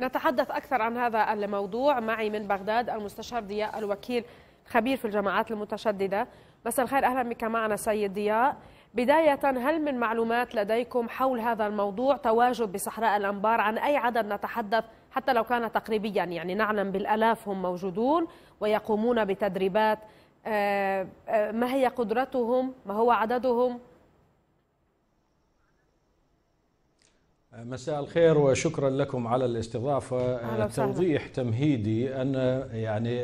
نتحدث أكثر عن هذا الموضوع معي من بغداد المستشار ضياء الوكيل خبير في الجماعات المتشددة مساء الخير أهلا بك معنا سيد ضياء بداية هل من معلومات لديكم حول هذا الموضوع تواجد بصحراء الأنبار عن أي عدد نتحدث حتى لو كان تقريبيا يعني نعلم بالألاف هم موجودون ويقومون بتدريبات آه، آه، ما هي قدرتهم ما هو عددهم مساء الخير وشكرا لكم على الاستضافة توضيح تمهيدي أن يعني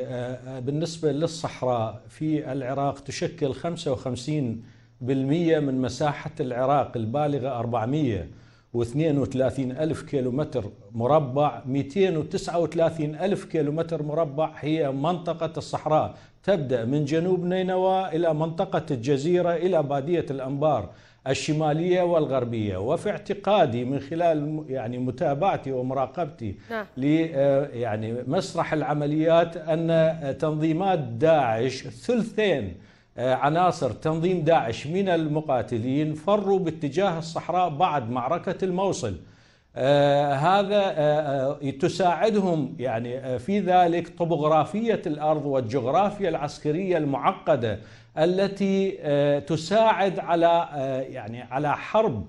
بالنسبة للصحراء في العراق تشكل 55% من مساحة العراق البالغة 432 ألف كيلومتر مربع 239 ألف كيلومتر مربع هي منطقة الصحراء تبدأ من جنوب نينوى إلى منطقة الجزيرة إلى بادية الأنبار الشماليه والغربيه وفي اعتقادي من خلال يعني متابعتي ومراقبتي نعم. ل آه، يعني مسرح العمليات ان تنظيمات داعش ثلثين آه، عناصر تنظيم داعش من المقاتلين فروا باتجاه الصحراء بعد معركه الموصل آه، هذا آه، آه، تساعدهم يعني في ذلك طبوغرافية الأرض والجغرافيا العسكرية المعقدة التي تساعد على يعني على حرب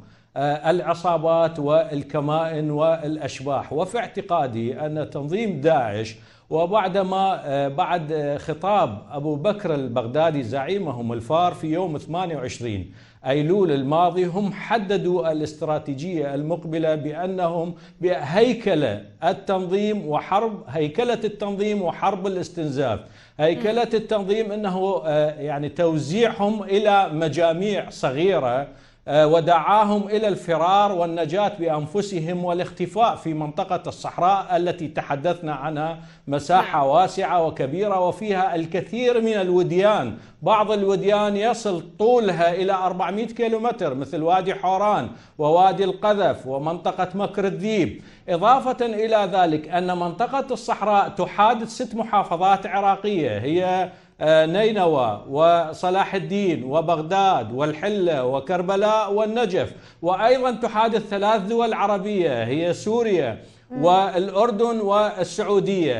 العصابات والكمائن والأشباح وفي اعتقادي أن تنظيم داعش وبعدما آه، بعد آه، خطاب أبو بكر البغدادي زعيمهم الفار في يوم 28 أيلول الماضي هم حددوا الاستراتيجية المقبلة بأنهم بهيكلة التنظيم وحرب هيكلة التنظيم وحرب الاستنزاف هيكلة التنظيم أنه آه، يعني توزيعهم إلى مجاميع صغيرة آه، ودعاهم الى الفرار والنجاه بانفسهم والاختفاء في منطقه الصحراء التي تحدثنا عنها مساحه نعم. واسعه وكبيره وفيها الكثير من الوديان، بعض الوديان يصل طولها الى 400 كيلومتر مثل وادي حوران ووادي القذف ومنطقه مكر الذيب، اضافه الى ذلك ان منطقه الصحراء تحادث ست محافظات عراقيه هي آه، نينوى وصلاح الدين وبغداد والحلة وكربلاء والنجف وأيضا تحادث ثلاث دول عربية هي سوريا والاردن والسعوديه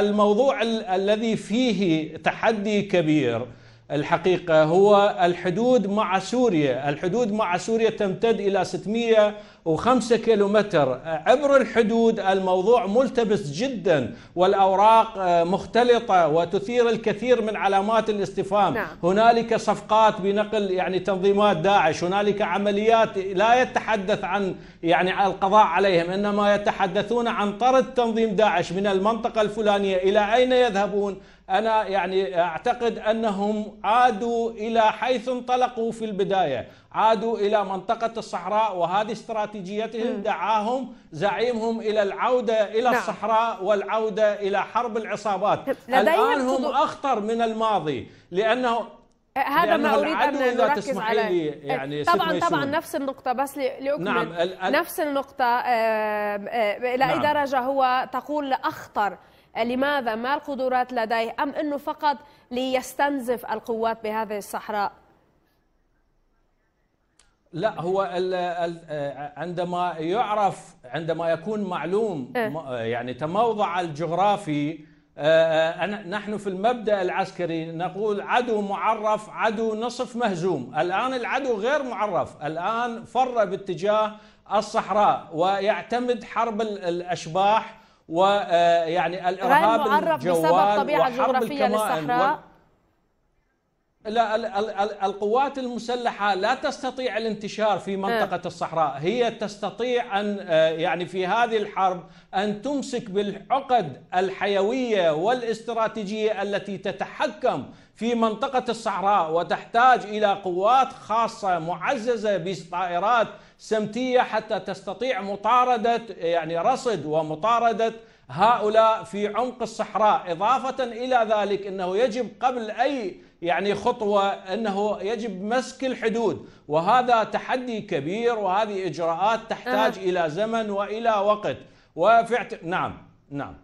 الموضوع الذي فيه تحدي كبير الحقيقة هو الحدود مع سوريا الحدود مع سوريا تمتد إلى 605 كيلومتر عبر الحدود الموضوع ملتبس جدا والأوراق آه، مختلطة وتثير الكثير من علامات الاستفهام نعم. هنالك صفقات بنقل يعني تنظيمات داعش هنالك عمليات لا يتحدث عن يعني القضاء عليهم إنما يتحدثون عن طرد تنظيم داعش من المنطقة الفلانية إلى أين يذهبون أنا يعني أعتقد أنهم عادوا إلى حيث انطلقوا في البداية عادوا إلى منطقة الصحراء وهذه استراتيجيتهم دعاهم زعيمهم إلى العودة إلى نعم. الصحراء والعودة إلى حرب العصابات الآن هم أخطر من الماضي لأنه أه، هذا ما اريد ان نركز عليه أه، يعني طبعا طبعا نفس النقطه بس لاكمل نعم نفس النقطه أه، الى نعم. اي درجه هو تقول اخطر لماذا ما القدرات لديه أم أنه فقط ليستنزف القوات بهذه الصحراء لا هو الـ الـ عندما يعرف عندما يكون معلوم إيه. يعني تموضع الجغرافي آه، آه، نحن في المبدا العسكري نقول عدو معرف عدو نصف مهزوم الان العدو غير معرف الان فر باتجاه الصحراء ويعتمد حرب الاشباح ويعني الارهاب الجوال بسبب طبيعه جغرافيه للصحراء القوات المسلحه لا تستطيع الانتشار في إيه. منطقه الصحراء، هي تستطيع ان آه، يعني في هذه الحرب ان تمسك بالعقد الحيويه والاستراتيجيه التي تتحكم في منطقه الصحراء وتحتاج الى قوات خاصه معززه بطائرات سمتيه حتى تستطيع مطارده يعني رصد ومطارده هؤلاء في عمق الصحراء إضافة إلى ذلك أنه يجب قبل أي يعني خطوة أنه يجب مسك الحدود وهذا تحدي كبير وهذه إجراءات تحتاج أه. إلى زمن وإلى وقت وفعت... نعم نعم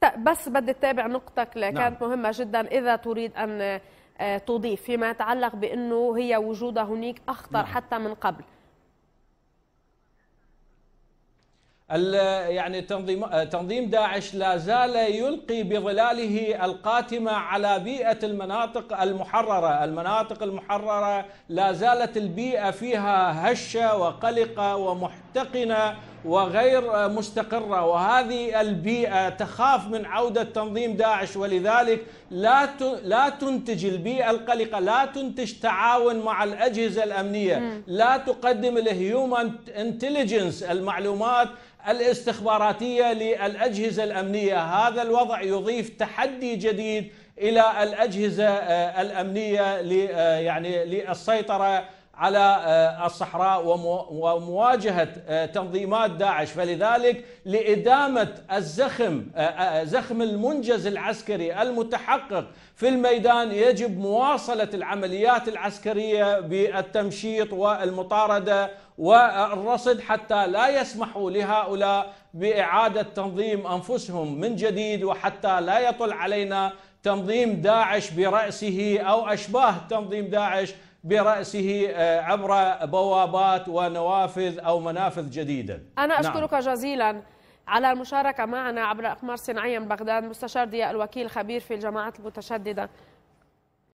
طيب، بس بدي اتابع نقطتك كانت نعم. مهمة جدا إذا تريد أن آه، تضيف فيما يتعلق بأنه هي وجودها هناك أخطر نعم. حتى من قبل يعني تنظيم تنظيم داعش لا زال يلقي بظلاله القاتمه على بيئه المناطق المحرره، المناطق المحرره لا زالت البيئه فيها هشه وقلقه ومحتقنه وغير مستقرة وهذه البيئة تخاف من عودة تنظيم داعش ولذلك لا لا تنتج البيئة القلقة لا تنتج تعاون مع الأجهزة الأمنية لا تقدم الهيومن انتليجنس المعلومات الاستخباراتية للأجهزة الأمنية هذا الوضع يضيف تحدي جديد إلى الأجهزة آه، الأمنية آه، يعني للسيطرة على آه، الصحراء ومواجهه آه، تنظيمات داعش فلذلك لادامه الزخم آه، زخم المنجز العسكري المتحقق في الميدان يجب مواصله العمليات العسكريه بالتمشيط والمطارده والرصد حتى لا يسمحوا لهؤلاء باعاده تنظيم انفسهم من جديد وحتى لا يطل علينا تنظيم داعش براسه او اشباه تنظيم داعش برأسه آه، عبر بوابات ونوافذ أو منافذ جديدة أنا نعم. أشكرك نعم. جزيلا على المشاركة معنا عبر أقمار صناعية من بغداد مستشار ضياء الوكيل خبير في الجماعات المتشددة